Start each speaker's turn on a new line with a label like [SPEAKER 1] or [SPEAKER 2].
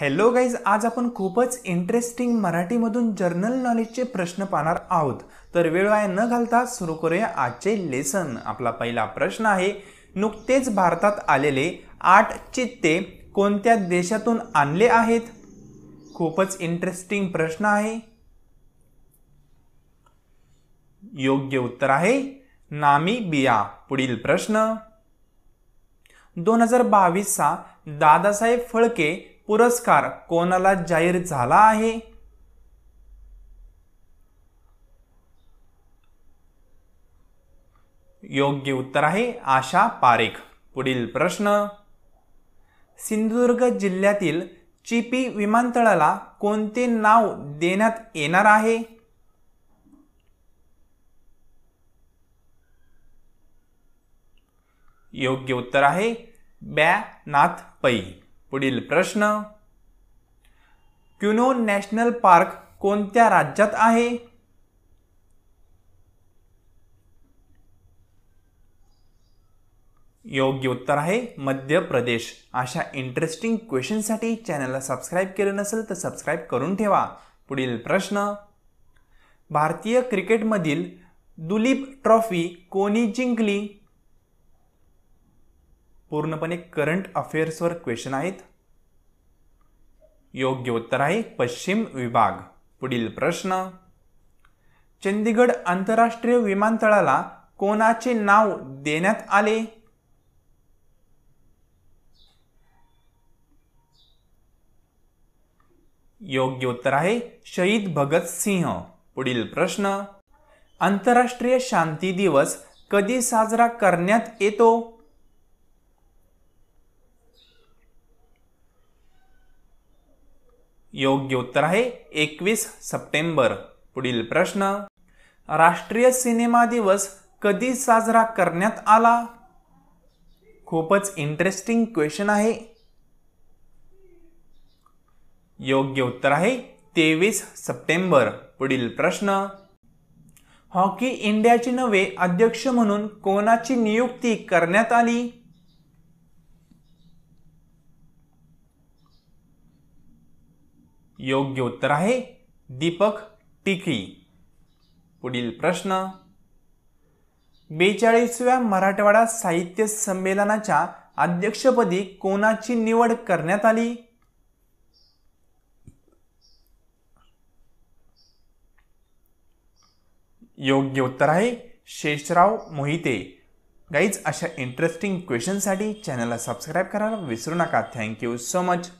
[SPEAKER 1] hello guys आज आपण खूपच इंटरेस्टिंग मराठीमधून जर्नल नॉलेजचे प्रश्न पाहणार आहोत तर वेळ वाया न घालता सुरू करूया आजचे लेसन आपला पहिला प्रश्न आहे नुकतेच भारतात आलेले आठ चित्ते कोणत्या देशातून आणले आहेत खूपच इंटरेस्टिंग प्रश्न आहे योग्य उत्तर आहे नामी बिया पुढील प्रश्न दोन हजार बावीसचा दादासाहेब फळके पुरस्कार कोणाला जाहीर झाला आहे योग्य उत्तर आहे आशा पारेख पुढील प्रश्न सिंधुदुर्ग जिल्ह्यातील चिपी विमानतळाला कोणते नाव देण्यात येणार आहे योग्य उत्तर आहे ब्या नाथ पै पुढील प्रश्न क्युनो नॅशनल पार्क कोणत्या राज्यात आहे योग्य उत्तर आहे मध्य प्रदेश अशा इंटरेस्टिंग क्वेश्चनसाठी चॅनलला सबस्क्राईब केलं नसेल तर सबस्क्राईब करून ठेवा पुढील प्रश्न भारतीय क्रिकेटमधील दुलीप ट्रॉफी कोणी जिंकली पूर्णपणे करंट अफेअर्सवर क्वेश्चन आहेत योग्य उत्तर आहे पश्चिम विभाग पुढील प्रश्न चंदीगड आंतरराष्ट्रीय विमानतळाला कोणाचे नाव देण्यात आले योग्य उत्तर आहे शहीद भगत सिंह पुढील प्रश्न आंतरराष्ट्रीय शांती दिवस कधी साजरा करण्यात येतो योग्य उत्तर आहे एकवीस सप्टेंबर पुढील प्रश्न राष्ट्रीय सिनेमा दिवस कधी साजरा करण्यात आला खूपच इंटरेस्टिंग क्वेश्चन आहे योग्य उत्तर आहे तेवीस सप्टेंबर पुढील प्रश्न हॉकी इंडियाची नवे अध्यक्ष म्हणून कोणाची नियुक्ती करण्यात आली योग्य उत्तर आहे दीपक टिकी पुढील प्रश्न बेचाळीसव्या मराठवाडा साहित्य संमेलनाच्या अध्यक्षपदी कोणाची निवड करण्यात आली योग्य उत्तर आहे शेषराव मोहिते गाईज अशा इंटरेस्टिंग क्वेश्चनसाठी चॅनलला सबस्क्राईब करायला विसरू नका थँक्यू सो मच